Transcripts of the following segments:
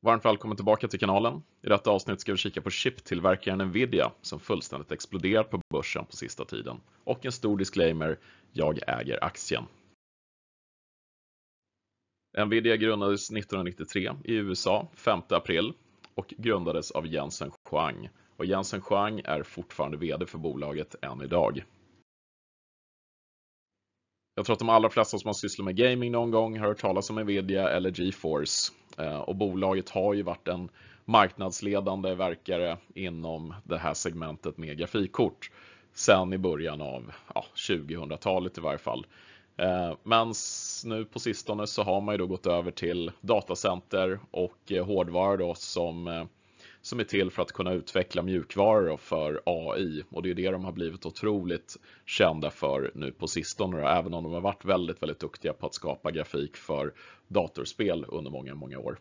Varmt välkommen tillbaka till kanalen. I detta avsnitt ska vi kika på chiptillverkaren Nvidia som fullständigt exploderat på börsen på sista tiden. Och en stor disclaimer, jag äger aktien. Nvidia grundades 1993 i USA, 5 april och grundades av Jensen Huang. Och Jensen Huang är fortfarande VD för bolaget än idag. Jag tror att de allra flesta som har sysslat med gaming någon gång har hört talas om Nvidia eller GeForce. Eh, och bolaget har ju varit en marknadsledande verkare inom det här segmentet med grafikkort sen i början av ja, 2000-talet i varje fall. Eh, men nu på sistone så har man ju då gått över till datacenter och eh, hårdvara då som som är till för att kunna utveckla mjukvaror för AI och det är det de har blivit otroligt kända för nu på sistone, även om de har varit väldigt, väldigt duktiga på att skapa grafik för datorspel under många, många år.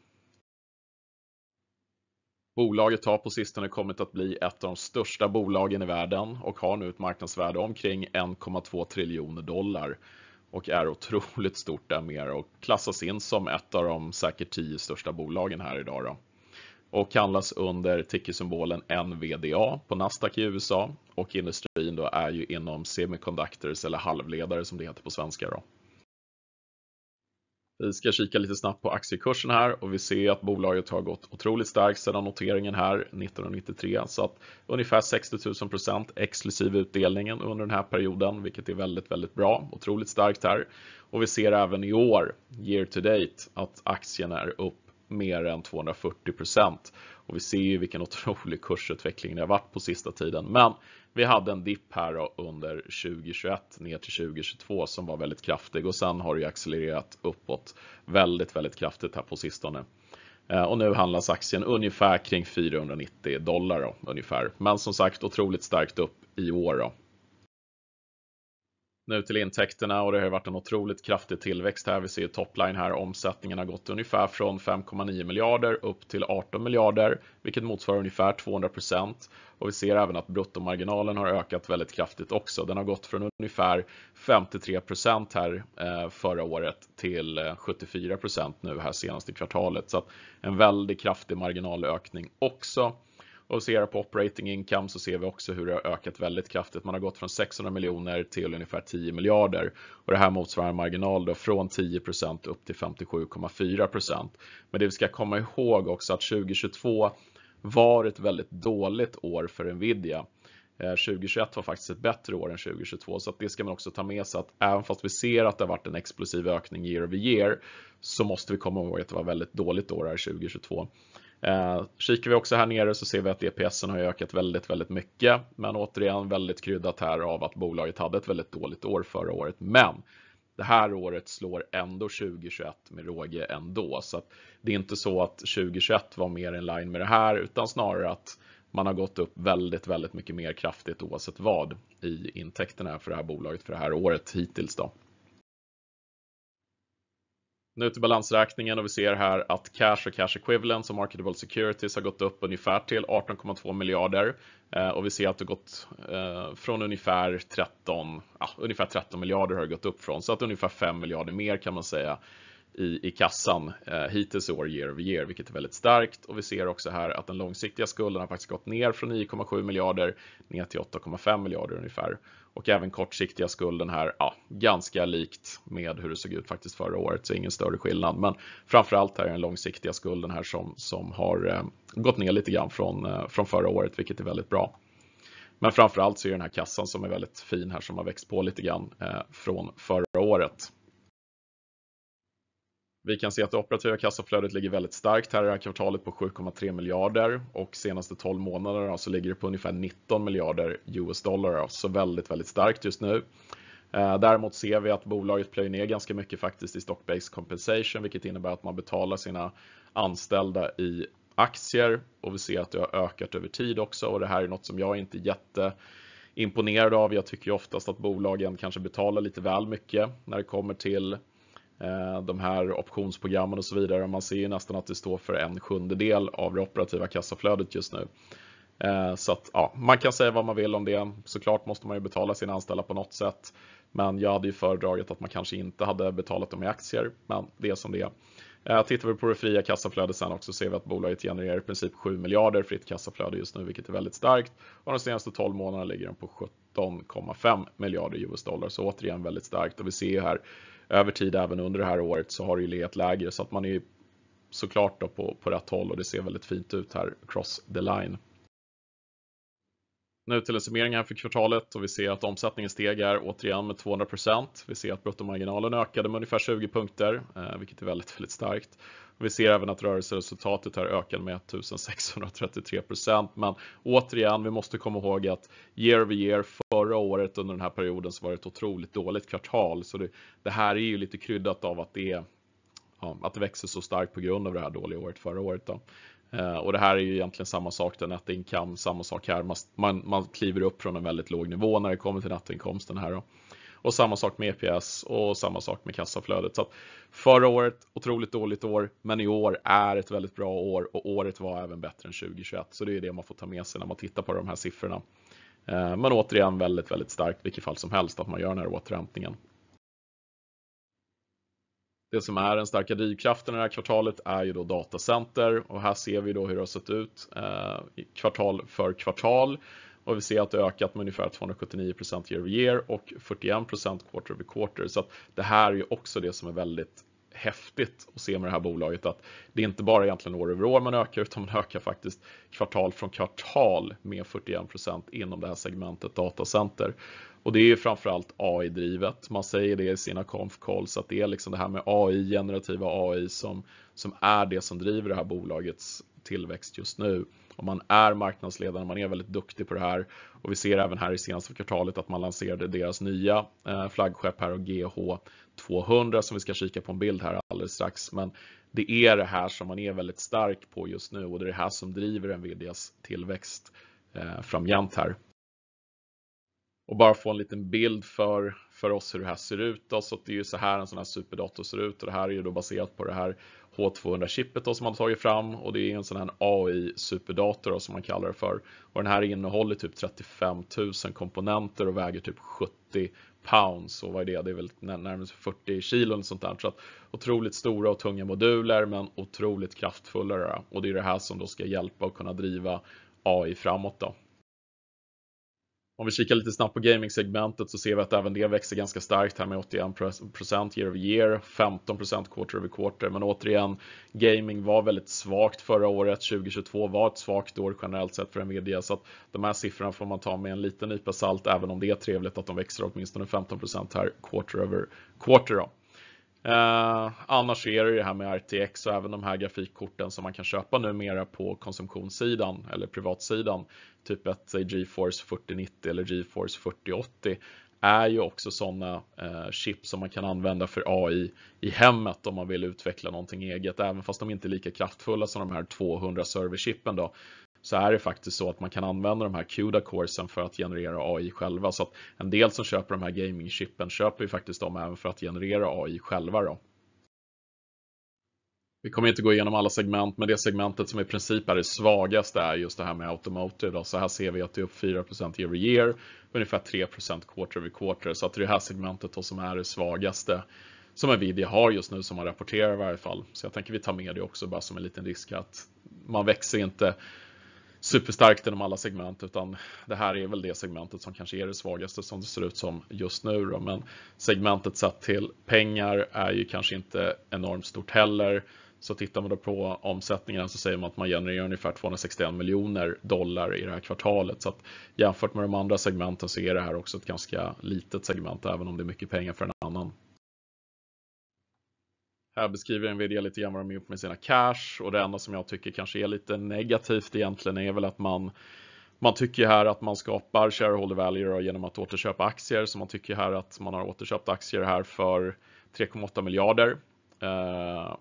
Bolaget har på sistone kommit att bli ett av de största bolagen i världen och har nu ett marknadsvärde omkring 1,2 triljoner dollar och är otroligt stort där mer och klassas in som ett av de säkert tio största bolagen här idag. Då och handlas under tickersymbolen NVDA på Nasdaq i USA och industrin då är ju inom semiconductors eller halvledare som det heter på svenska. Då. Vi ska kika lite snabbt på aktiekursen här och vi ser att bolaget har gått otroligt starkt sedan noteringen här 1993 så att ungefär 60 000 procent exklusive utdelningen under den här perioden vilket är väldigt, väldigt bra. Otroligt starkt här och vi ser även i år year to date att aktien är upp mer än 240 procent. Och vi ser ju vilken otrolig kursutveckling det har varit på sista tiden. Men vi hade en dipp här under 2021 ner till 2022 som var väldigt kraftig och sen har det ju accelererat uppåt väldigt, väldigt kraftigt här på sistone. Eh, och nu handlas aktien ungefär kring 490 dollar då, ungefär. Men som sagt otroligt starkt upp i år. Då nu till intäkterna och det har varit en otroligt kraftig tillväxt här. Vi ser topline här, omsättningen har gått ungefär från 5,9 miljarder upp till 18 miljarder, vilket motsvarar ungefär 200 procent. Och vi ser även att bruttomarginalen har ökat väldigt kraftigt också. Den har gått från ungefär 53 procent här eh, förra året till 74 eh, procent nu här senaste kvartalet. Så en väldigt kraftig marginalökning också. Och ser på operating income så ser vi också hur det har ökat väldigt kraftigt. Man har gått från 600 miljoner till ungefär 10 miljarder. Och det här motsvarar en marginal då från 10 upp till 57,4 Men det vi ska komma ihåg också att 2022 var ett väldigt dåligt år för Nvidia. 2021 eh, var faktiskt ett bättre år än 2022 så det ska man också ta med sig att även fast vi ser att det har varit en explosiv ökning year over year så måste vi komma ihåg att det var väldigt dåligt år här 2022. Eh, kikar vi också här nere så ser vi att EPSen har ökat väldigt, väldigt mycket. Men återigen väldigt kryddat här av att bolaget hade ett väldigt dåligt år förra året. Men det här året slår ändå 2021 med råge ändå. Så det är inte så att 2021 var mer in line med det här utan snarare att man har gått upp väldigt, väldigt mycket mer kraftigt oavsett vad i intäkterna för det här bolaget för det här året hittills. Då nu till balansräkningen och vi ser här att cash och cash equivalents och marketable securities har gått upp ungefär till 18,2 miljarder eh, och vi ser att det gått eh, från ungefär 13, ja, ungefär 13 miljarder har det gått upp från så att ungefär 5 miljarder mer kan man säga i, i kassan eh, hittills i år, year over year, vilket är väldigt starkt. Och vi ser också här att den långsiktiga skulden har faktiskt gått ner från 9,7 miljarder ner till 8,5 miljarder ungefär. Och även kortsiktiga skulden här, ja, ganska likt med hur det såg ut faktiskt förra året, så ingen större skillnad. Men framförallt här är den långsiktiga skulden här som, som har eh, gått ner lite grann från, eh, från förra året, vilket är väldigt bra. Men framförallt så är den här kassan som är väldigt fin här som har växt på lite grann eh, från förra året. Vi kan se att det operativa kassaflödet ligger väldigt starkt här i det här kvartalet på 7,3 miljarder och senaste 12 månaderna så ligger det på ungefär 19 miljarder US dollar, så alltså väldigt, väldigt starkt just nu. Eh, däremot ser vi att bolaget plöjer ner ganska mycket faktiskt i stock-based compensation, vilket innebär att man betalar sina anställda i aktier och vi ser att det har ökat över tid också och det här är något som jag inte är jätteimponerad av. Jag tycker oftast att bolagen kanske betalar lite väl mycket när det kommer till Eh, de här optionsprogrammen och så vidare. Man ser ju nästan att det står för en sjundedel av det operativa kassaflödet just nu. Eh, så att, ja, man kan säga vad man vill om det. Såklart måste man ju betala sina anställda på något sätt. Men jag hade ju föredragit att man kanske inte hade betalat dem i aktier. Men det är som det är. Eh, tittar vi på det fria kassaflödet sen också ser vi att bolaget genererar i princip 7 miljarder fritt kassaflöde just nu, vilket är väldigt starkt. Och de senaste 12 månaderna ligger den på 19,5 miljarder US-dollar. Så återigen väldigt starkt och vi ser ju här över tid även under det här året så har det ju legat lägre så att man är ju såklart då på, på rätt håll och det ser väldigt fint ut här cross the line. Nu till en summering här för kvartalet och vi ser att omsättningen steg här återigen med 200 Vi ser att bruttomarginalen ökade med ungefär 20 punkter, eh, vilket är väldigt, väldigt starkt. Vi ser även att rörelseresultatet har ökat med 1633 procent. Men återigen, vi måste komma ihåg att year over year förra året under den här perioden så var det ett otroligt dåligt kvartal. Så det, det här är ju lite kryddat av att det, är, ja, att det växer så starkt på grund av det här dåliga året förra året. Då. Eh, och det här är ju egentligen samma sak, den nettincome, samma sak här. Man, man, man kliver upp från en väldigt låg nivå när det kommer till nettoinkomsten här. Då. Och samma sak med EPS och samma sak med kassaflödet. Så förra året, otroligt dåligt år, men i år är ett väldigt bra år och året var även bättre än 2021. Så det är det man får ta med sig när man tittar på de här siffrorna. Eh, men återigen väldigt, väldigt starkt vilket fall som helst att man gör den här återhämtningen. Det som är den starka drivkraften i det här kvartalet är ju då datacenter och här ser vi då hur det har sett ut eh, kvartal för kvartal och vi ser att det ökat med ungefär 279 year over year och 41 quarter over quarter. Så det här är ju också det som är väldigt häftigt att se med det här bolaget att det är inte bara egentligen år över år man ökar utan man ökar faktiskt kvartal från kvartal med 41 inom det här segmentet datacenter. Och det är framförallt AI-drivet. Man säger det i sina conf calls att det är liksom det här med AI, generativa AI som, som är det som driver det här bolagets tillväxt just nu och man är marknadsledare, man är väldigt duktig på det här och vi ser även här i senaste kvartalet att man lanserade deras nya eh, flaggskepp här och GH200 som vi ska kika på en bild här alldeles strax. Men det är det här som man är väldigt stark på just nu och det är det här som driver Nvidias tillväxt eh, framgent här och bara få en liten bild för, för oss hur det här ser ut. Då. Så det är ju så här en sån här superdator ser ut och det här är ju då baserat på det här H200-chippet som man har tagit fram och det är en sån här AI-superdator som man kallar det för. Och den här innehåller typ 35 000 komponenter och väger typ 70 pounds och vad är det? Det är väl närmare 40 kilo eller sånt där. Så att otroligt stora och tunga moduler men otroligt kraftfulla och det är det här som då ska hjälpa och kunna driva AI framåt då. Om vi kikar lite snabbt på gaming-segmentet så ser vi att även det växer ganska starkt här med 81% year over year, 15% quarter over quarter. Men återigen, gaming var väldigt svagt förra året. 2022 var ett svagt år generellt sett för Nvidia. Så att de här siffrorna får man ta med en liten nypa salt, även om det är trevligt att de växer åtminstone 15% här quarter over quarter. Då. Eh, annars är det ju det här med RTX och även de här grafikkorten som man kan köpa numera på konsumtionssidan eller privatsidan, typ ett say, GeForce 4090 eller GeForce 4080, är ju också sådana eh, chip som man kan använda för AI i hemmet om man vill utveckla någonting eget, även fast de inte är lika kraftfulla som de här 200 serverchippen då, så är det faktiskt så att man kan använda de här CUDA-coresen för att generera AI själva. Så att en del som köper de här gaming-chippen köper ju faktiskt dem även för att generera AI själva. Då. Vi kommer inte gå igenom alla segment, men det segmentet som i princip är det svagaste är just det här med automotive. Då. Så här ser vi att det är upp 4 year over year, ungefär 3 quarter over quarter. Så att det är det här segmentet då som är det svagaste som Nvidia har just nu, som man rapporterar i varje fall. Så jag tänker vi tar med det också bara som en liten risk att man växer inte superstarkt inom alla segment utan det här är väl det segmentet som kanske är det svagaste som det ser ut som just nu. Då. Men segmentet sett till pengar är ju kanske inte enormt stort heller. Så tittar man då på omsättningen så säger man att man genererar ungefär 261 miljoner dollar i det här kvartalet. Så att jämfört med de andra segmenten så är det här också ett ganska litet segment även om det är mycket pengar för en annan här beskriver Nvidia lite grann vad de gjort med sina cash och det enda som jag tycker kanske är lite negativt egentligen är väl att man man tycker här att man skapar shareholder value genom att återköpa aktier så man tycker här att man har återköpt aktier här för 3,8 miljarder. Eh,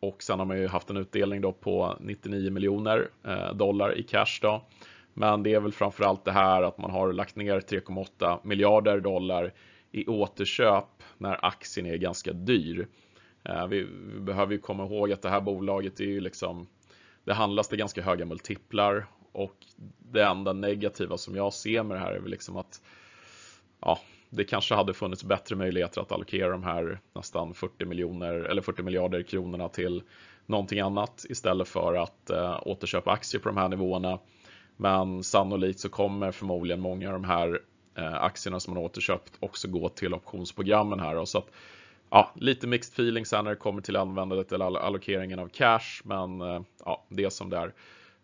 och sen har man ju haft en utdelning då på 99 miljoner eh, dollar i cash då. Men det är väl framförallt det här att man har lagt ner 3,8 miljarder dollar i återköp när aktien är ganska dyr. Eh, vi, vi behöver ju komma ihåg att det här bolaget är ju liksom, det handlas till ganska höga multiplar och det enda negativa som jag ser med det här är väl liksom att ja, det kanske hade funnits bättre möjligheter att allokera de här nästan 40 miljoner eller 40 miljarder kronorna till någonting annat istället för att eh, återköpa aktier på de här nivåerna. Men sannolikt så kommer förmodligen många av de här eh, aktierna som man återköpt också gå till optionsprogrammen här. Då, så att ja, lite mixed feelings när det kommer till användandet eller allokeringen av cash, men eh, ja, det är som det är.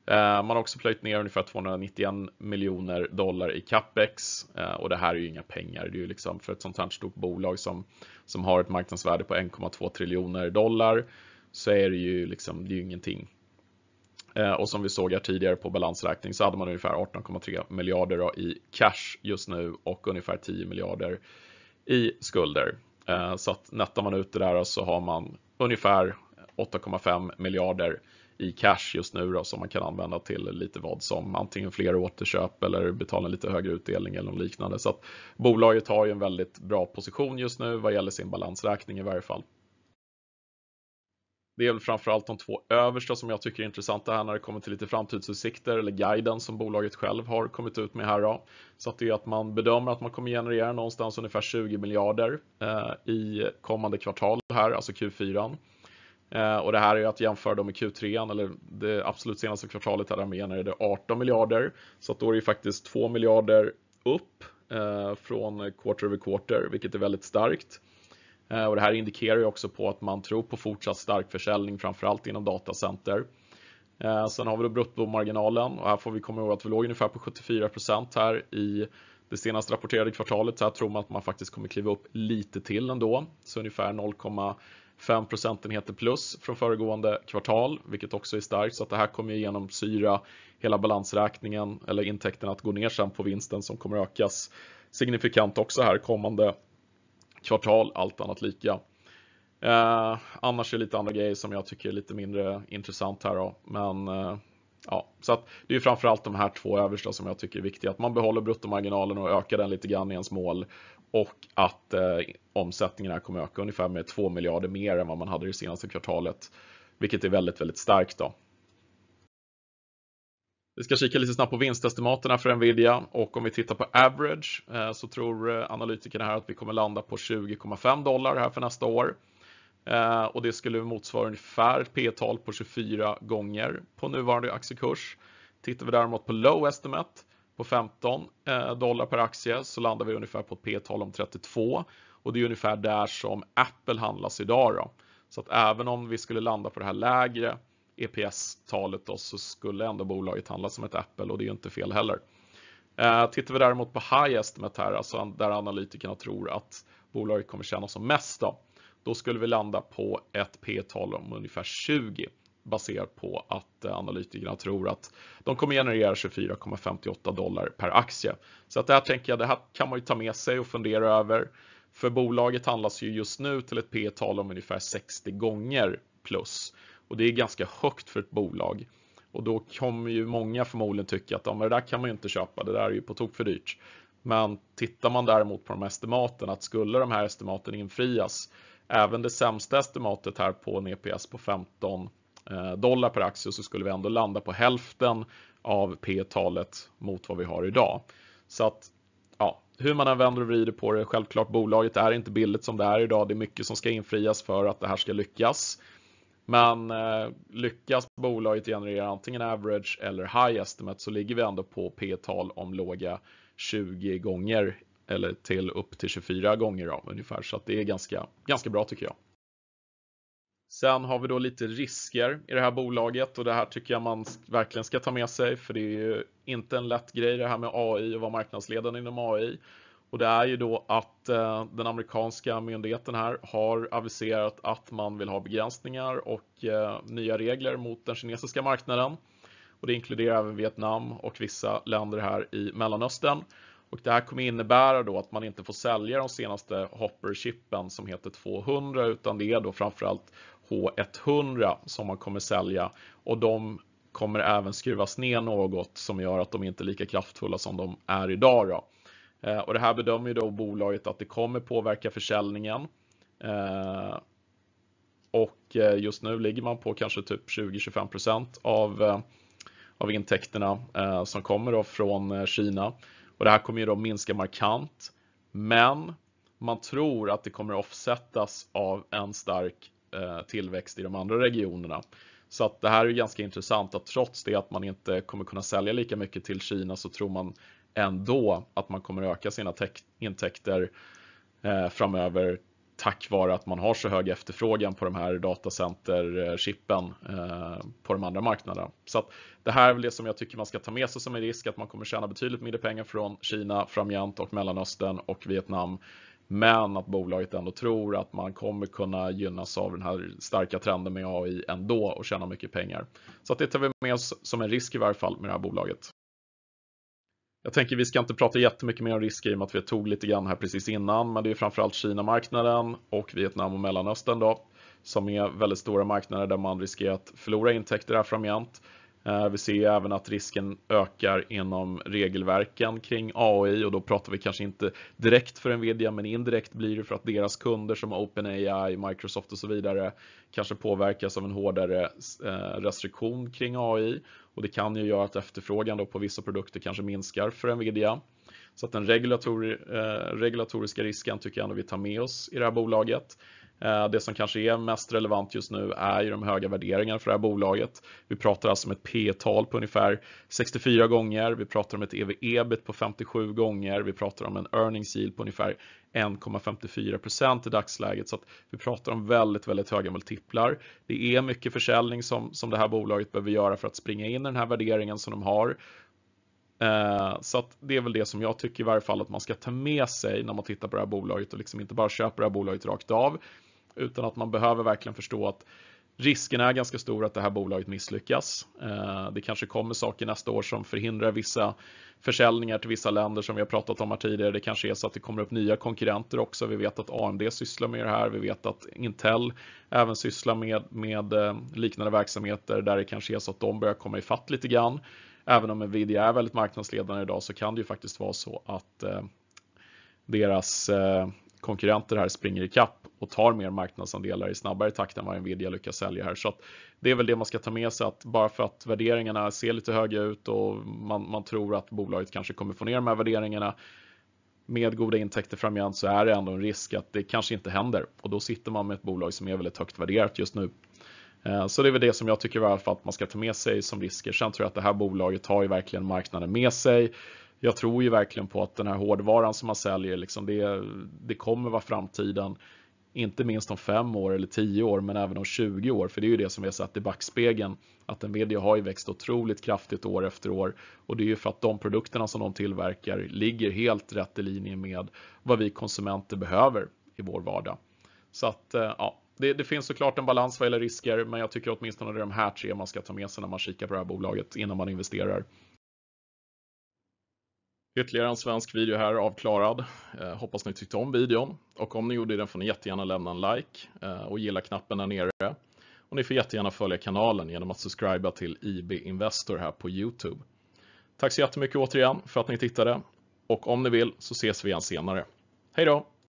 Eh, man har också plöjt ner ungefär 291 miljoner dollar i capex eh, och det här är ju inga pengar. Det är ju liksom för ett sånt här stort bolag som, som har ett marknadsvärde på 1,2 triljoner dollar så är det ju liksom, det är ju ingenting. Och som vi såg här tidigare på balansräkning så hade man ungefär 18,3 miljarder i cash just nu och ungefär 10 miljarder i skulder. Eh, så att nättar man ut det där så har man ungefär 8,5 miljarder i cash just nu då, som man kan använda till lite vad som antingen fler återköp eller betala en lite högre utdelning eller liknande. Så att bolaget har ju en väldigt bra position just nu vad gäller sin balansräkning i varje fall. Det är väl framförallt de två översta som jag tycker är intressanta här när det kommer till lite framtidsutsikter eller guiden som bolaget själv har kommit ut med här. Då. Så att det är att man bedömer att man kommer generera någonstans ungefär 20 miljarder eh, i kommande kvartal här, alltså Q4. Eh, och det här är att jämföra då med Q3, eller det absolut senaste kvartalet här, där man genererade 18 miljarder. Så att då är det faktiskt 2 miljarder upp eh, från quarter över quarter, vilket är väldigt starkt. Eh, och det här indikerar ju också på att man tror på fortsatt stark försäljning, framförallt inom datacenter. Eh, sen har vi då bruttomarginalen och här får vi komma ihåg att vi låg ungefär på 74 här i det senast rapporterade kvartalet. Så här tror man att man faktiskt kommer kliva upp lite till ändå, så ungefär 0,5 procentenheter plus från föregående kvartal, vilket också är starkt. Så att det här kommer genomsyra hela balansräkningen eller intäkterna att gå ner sen på vinsten som kommer ökas signifikant också här kommande kvartal, allt annat lika. Eh, annars är det lite andra grejer som jag tycker är lite mindre intressant här då. Men eh, ja, så att det är framförallt de här två översta som jag tycker är viktiga. Att man behåller bruttomarginalen och ökar den lite grann i ens mål och att eh, omsättningen här kommer öka ungefär med 2 miljarder mer än vad man hade det senaste kvartalet, vilket är väldigt, väldigt starkt. då. Vi ska kika lite snabbt på vinstestimaterna för Nvidia och om vi tittar på average eh, så tror eh, analytikerna här att vi kommer landa på 20,5 dollar här för nästa år. Eh, och det skulle motsvara ungefär ett P tal på 24 gånger på nuvarande aktiekurs. Tittar vi däremot på low estimate på 15 dollar per aktie så landar vi ungefär på ett P-tal om 32 och det är ungefär där som Apple handlas idag. Då. Så att även om vi skulle landa på det här lägre EPS-talet då, så skulle ändå bolaget handlas som ett Apple och det är ju inte fel heller. Eh, tittar vi däremot på High Estimate här, alltså där analytikerna tror att bolaget kommer tjäna som mest, då, då skulle vi landa på ett P-tal om ungefär 20 baserat på att eh, analytikerna tror att de kommer generera 24,58 dollar per aktie. Så att det här tänker jag, det här kan man ju ta med sig och fundera över. För bolaget handlas ju just nu till ett P tal om ungefär 60 gånger plus. Och det är ganska högt för ett bolag. Och då kommer ju många förmodligen tycka att ja, men det där kan man ju inte köpa, det där är ju på tok för dyrt. Men tittar man däremot på de här estimaten, att skulle de här estimaten infrias, även det sämsta estimatet här på en EPS på 15 eh, dollar per aktie så skulle vi ändå landa på hälften av P talet mot vad vi har idag. Så att ja, hur man än vänder och vrider på det, självklart bolaget är inte billigt som det är idag. Det är mycket som ska infrias för att det här ska lyckas. Men eh, lyckas bolaget generera antingen average eller high estimate så ligger vi ändå på p-tal om låga 20 gånger eller till upp till 24 gånger ja, ungefär. Så det är ganska, ganska bra tycker jag. Sen har vi då lite risker i det här bolaget och det här tycker jag man verkligen ska ta med sig för det är ju inte en lätt grej det här med AI och vara marknadsledande inom AI. Och det är ju då att eh, den amerikanska myndigheten här har aviserat att man vill ha begränsningar och eh, nya regler mot den kinesiska marknaden. Och det inkluderar även Vietnam och vissa länder här i Mellanöstern. Och det här kommer innebära då att man inte får sälja de senaste Hopper-chippen som heter 200 utan det är då framförallt H100 som man kommer sälja och de kommer även skruvas ner något som gör att de inte är lika kraftfulla som de är idag. Då. Eh, och det här bedömer ju då bolaget att det kommer påverka försäljningen. Eh, och eh, just nu ligger man på kanske typ 20-25% av, av intäkterna som kommer då från Kina. Och det här kommer ju då minska markant. Men man tror att det kommer offsättas av en stark tillväxt i de andra regionerna. Så att det här är ganska intressant att trots det att man inte kommer kunna sälja lika mycket till Kina så tror man ändå att man kommer öka sina intäkter eh, framöver tack vare att man har så hög efterfrågan på de här datacenterchippen eh, eh, på de andra marknaderna. Så det här är väl det som jag tycker man ska ta med sig som en risk, att man kommer tjäna betydligt mindre pengar från Kina framgent och Mellanöstern och Vietnam. Men att bolaget ändå tror att man kommer kunna gynnas av den här starka trenden med AI ändå och tjäna mycket pengar. Så det tar vi med oss som en risk i varje fall med det här bolaget. Jag tänker vi ska inte prata jättemycket mer om risker i och med att vi tog lite grann här precis innan, men det är framförallt Kina-marknaden och Vietnam och Mellanöstern då, som är väldigt stora marknader där man riskerar att förlora intäkter här framgent. Eh, vi ser även att risken ökar inom regelverken kring AI och då pratar vi kanske inte direkt för Nvidia men indirekt blir det för att deras kunder som OpenAI, Microsoft och så vidare kanske påverkas av en hårdare eh, restriktion kring AI och det kan ju göra att efterfrågan på vissa produkter kanske minskar för Nvidia. Så att den regulator, eh, regulatoriska risken tycker jag ändå vi tar med oss i det här bolaget. Eh, det som kanske är mest relevant just nu är ju de höga värderingarna för det här bolaget. Vi pratar alltså om ett P tal på ungefär 64 gånger. Vi pratar om ett EV-EBIT på 57 gånger. Vi pratar om en earnings yield på ungefär 1,54 procent i dagsläget. Så vi pratar om väldigt, väldigt höga multiplar. Det är mycket försäljning som, som det här bolaget behöver göra för att springa in i den här värderingen som de har. Eh, så att det är väl det som jag tycker i varje fall att man ska ta med sig när man tittar på det här bolaget och liksom inte bara köpa det här bolaget rakt av utan att man behöver verkligen förstå att risken är ganska stor att det här bolaget misslyckas. Eh, det kanske kommer saker nästa år som förhindrar vissa försäljningar till vissa länder som vi har pratat om här tidigare. Det kanske är så att det kommer upp nya konkurrenter också. Vi vet att AMD sysslar med det här. Vi vet att Intel även sysslar med, med eh, liknande verksamheter där det kanske är så att de börjar komma ifatt lite grann. Även om Nvidia är väldigt marknadsledande idag så kan det ju faktiskt vara så att eh, deras konkurrenter här springer i kapp och tar mer marknadsandelar i snabbare takt än vad Nvidia lyckas sälja här. Så det är väl det man ska ta med sig att bara för att värderingarna ser lite höga ut och man, man tror att bolaget kanske kommer få ner de här värderingarna med goda intäkter framgent så är det ändå en risk att det kanske inte händer och då sitter man med ett bolag som är väldigt högt värderat just nu. Eh, så det är väl det som jag tycker i alla att man ska ta med sig som risker. Sen tror jag att det här bolaget har ju verkligen marknaden med sig. Jag tror ju verkligen på att den här hårdvaran som man säljer, liksom det, det kommer vara framtiden inte minst om 5 år eller 10 år, men även om 20 år. För det är ju det som vi har sett i backspegeln, att Nvidia har ju växt otroligt kraftigt år efter år och det är ju för att de produkterna som de tillverkar ligger helt rätt i linje med vad vi konsumenter behöver i vår vardag. Så att, eh, ja, det, det finns såklart en balans vad gäller risker, men jag tycker åtminstone det är de här tre man ska ta med sig när man kikar på det här bolaget innan man investerar. Ytterligare en svensk video här avklarad. Eh, hoppas ni tyckte om videon och om ni gjorde det får ni jättegärna lämna en like eh, och gilla-knappen där nere. Och ni får jättegärna följa kanalen genom att subscriba till IB Investor här på Youtube. Tack så jättemycket återigen för att ni tittade och om ni vill så ses vi igen senare. Hej då!